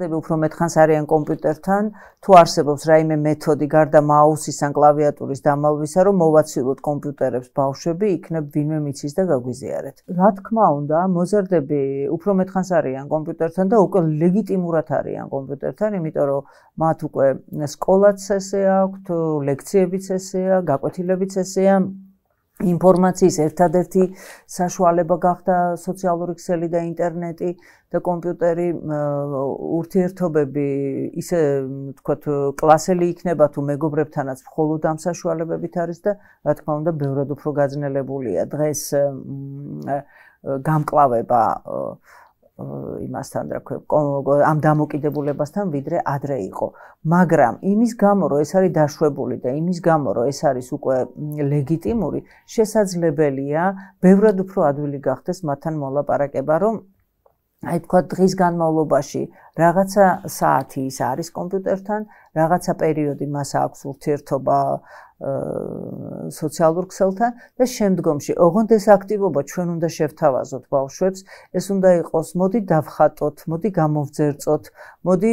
დები უფრო მეტხანს არიან კომპიუტერთან, თუ არსებობს რაიმე მეთოდი გარდა მაუსისან კლავიატურის დამალვისა, რომ მოვაცილოთ კომპიუტერებს ბავშვები, იქნებ ვინმე მიცის და გაგვიზიარეთ. რა თქმა უნდა, მოზარდები უფრო მეტხანს არიან კომპიუტერთან და უკვე ლეგიტიმურად არიან კომპიუტერთან, იმიტომ რომ მათ უკვე სკოლაც ესე აქვთ, ლექციებიც ესეა, გაკვეთილებიც ესეა. ინფორმაციის ერთადერთი საშუალება გახდა სოციალური ქსელი და ინტერნეტი და კომპიუტერი ურთიერთობები ისე თქვათ კლასელი იქნება თუ მეგობრებთანაც მხოლოდ ამ საშუალებებით არის და რა თქმა უნდა ბევრად უფრო გაძნელებულია დღეს გამკლავება იმასთან და ამ დამოკიდებულებასთან ვიდრე ადრე იყო. მაგრამ იმის გამო რომ ეს არის დაშვებული და იმის გამო რომ ეს არის უკვე ლეგიტიმური, შესაძლებელია ბევრად უფრო ადვილი გახდეს მათთან მოლაპარაკება, რომ აი თქვა დღის განმავლობაში რაღაცა საათი ის არის კომპიუტერთან რაღაცა პერიოდი მას აქვს ურთიერთობა სოციალურ ქსელთან და შემდგომში ოღონდ ეს აქტივობა ჩვენ უნდა შევთავაზოთ ბავშვებს, ეს უნდა იყოს, მოდი დავხატოთ, მოდი გამოვძერწოთ, მოდი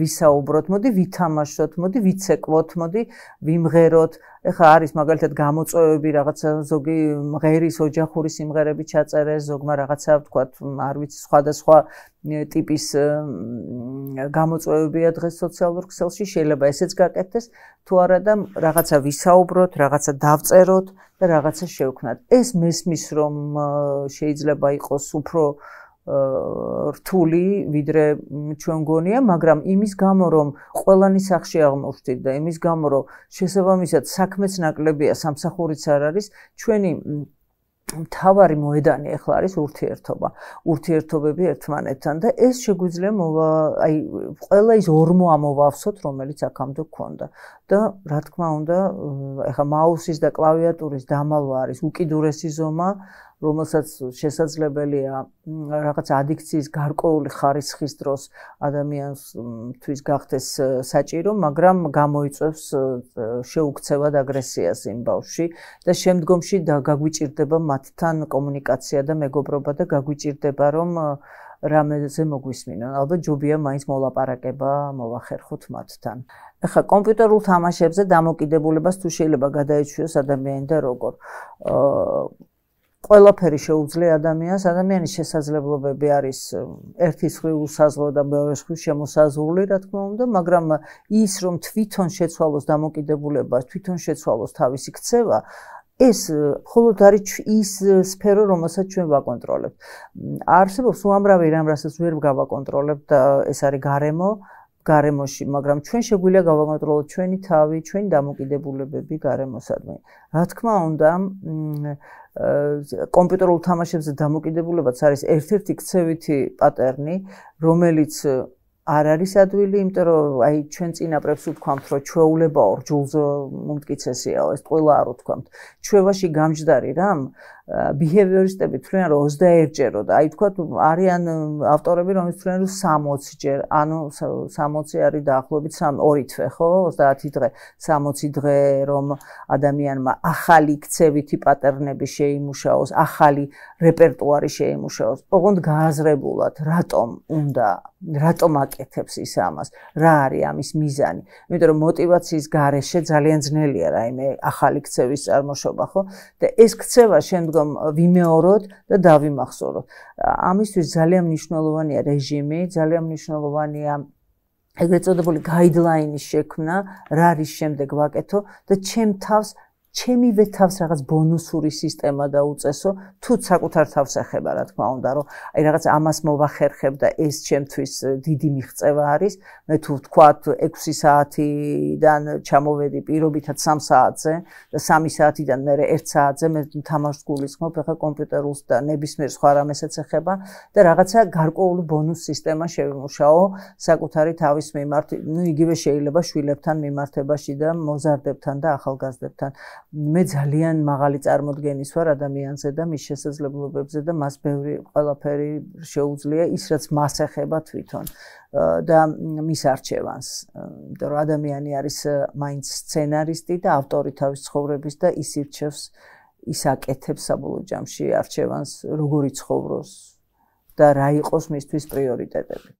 ვისაუბროთ, მოდი ვითამაშოთ, მოდი ვიცეკვოთ, მოდი ვიმღეროთ. ეხლა არის მაგალითად გამოწვევები რაღაცა ზოგი მღერის ოჯახური სიმღერები ჩაწერეს, ზოგმა რაღაცა ვთქვა, არ ვიცი, სხვადასხვა ტიპის გამოწვევებია დღეს სოციალურ ქსელ ხელში, შეიძლება ესეც გაკეთდეს, თუ არა და რაღაცა ვისაუბროთ, რაღაცა დავწეროთ და რაღაცა შევქნათ. ეს მესმის რომ შეიძლება იყოს უფრო რთული, ვიდრე ჩვენ გონია, მაგრამ იმის გამო რომ ყველანი სახში აღმოჩნდით და იმის გამო რომ შესაბამისად საქმეც ნაკლებია, სამსახურიც არ არის, ჩვენი მთავარი მოედანი ახლა არის ურთიერთობა, ურთიერთობები ერთმანეთთან და ეს შეგვიძლია აი ყველა ის ორმო ამოვავსოთ, რომელიც აქამდე გქონდა. და რა თქმა უნდა, ახლა მაუსის და კლავიატურის დამალვა არის უკიდურესი ზომა, რომელსაც შესაძლებელია რაღაც ადიქციის გარკვეული ხარისხის დროს ადამიანსთვის გახდეს საჭირო, მაგრამ გამოიწევს შეუქცევად აგრესიას იმ ბავშვში და შემდგომში გაგვიჭirdება მათთან კომუნიკაცია და მეგობრობა და გაგვიჭirdება რომ რამეზე მოგვისმინონ. ალბათ ჯობია მაინც მოლაპარაკება მოвахერხოთ მათთან. ახლა კომპიუტერულ თამაშებზე დამოკიდებულებას თუ შეიძლება გადაეჩვიოს ადამიანი და როგორ. აა ყველაფერი შეუძლია ადამიანს, ადამიანის შესაძლებლობები არის ერთი სხვი უსაზღვრო და მეორე სხვი შემოსაზღვრული, რა თქმა უნდა, მაგრამ ის რომ თვითონ შეცვალოს დამოკიდებულება, თვითონ შეცვალოს თავისი ქცევა, ეს მხოლოდ არის ის სფერო, რომელსაც ჩვენ ვაკონტროლებთ. არსებობს უამრავი რამ, რასაც ვერ გავაკონტროლებთ და ეს არის გარემო, გარემოში, მაგრამ ჩვენ შეგვიძლია გავაკონტროლოთ ჩვენი თავი, ჩვენი დამოკიდებულებები გარემოსადმე. რა თქმა უნდა, კომპიუტერულ თამაშებზე დამოკიდებულებაც არის ერთ-ერთი ქცევითი პატერნი, რომელიც არ არის ადვილი, იმიტომ რომ აი ჩვენ წინაპრებს უთქვამთ, რომ ჩვეულებაო რჯულზე მომткиცესიაო, ეს ყველა არ უთქვამთ. ჩვევაში გამჯდარი რამ? behavioristები თვლიან რომ 21 ჯერო და აი თქვა არიან ავტორები რომ თვლიან რომ 60 ჯერ ანუ 60 არის დაახლოებით 2 თვე ხო 30 დღე 60 დღე რომ ადამიანმა ახალი ქცევითი პატერნები შეიმუშაოს ახალი რეპერტუარი შეიმუშაოს ოღონდ გააზრებულად რატომ უნდა რატომ აკეთებს ის ამას რა არის ამის მიზანი იმიტომ რომ мотиваციის გარეშე ძალიან ძნელია რაიმე ახალი ქცევის წარმოშობა ხო და ეს ქცევა შემდგომ რომ ვიმეოროთ და დავიმახსოვროთ. ამისთვის ძალიან მნიშვნელოვანია რეჟიმი, ძალიან მნიშვნელოვანია ეგრეთ წოდებული გაიდლაინის შექმნა, რა არის შემდეგ ვაკეთო და ჩემ თავს ჩემი ვეთავს რაღაც ბონუსური სისტემა დაუწესო, თუ საკუთარ თავს ეხება, რა თქმა უნდა, რომ აი რაღაც ამას მოвахერხებ და ეს ჩემთვის დიდი მიღწევა არის. მე თუ თქვა 6 საათიდან ჩამოვედი პირობითად 3 საათზე და 3 საათიდან მერე 1 საათზე მე თამაშს გულისხმობ, ეხა კომპიუტერულს და ნებისმიერ სხვა რამესაც ეხება და რაღაცა გარკვეული ბონუს სისტემა შევიმუშაო საკუთარი თავის მიმართ, ну იგივე შეიძლება შვილებთან მიმართებაში და მოზარდებთან და ახალგაზრდებთან. მე ძალიან მაღალი წარმოდგენის ვარ ადამიანზე და მის შესაძლებლობებზე და მას ბევრი ყველაფერი შეუძლია ის რაც მას ეხება თვითონ და მის არჩევანს. იმიტომ რომ ადამიანი არის э, მაინც სცენარისტი და ავტორი თავის ცხოვრების და ის ირჩევს ის აკეთებს საბოლოო ჯამში არჩევანს როგორი ცხოვროს და რა იყოს მისთვის პრიორიტეტები.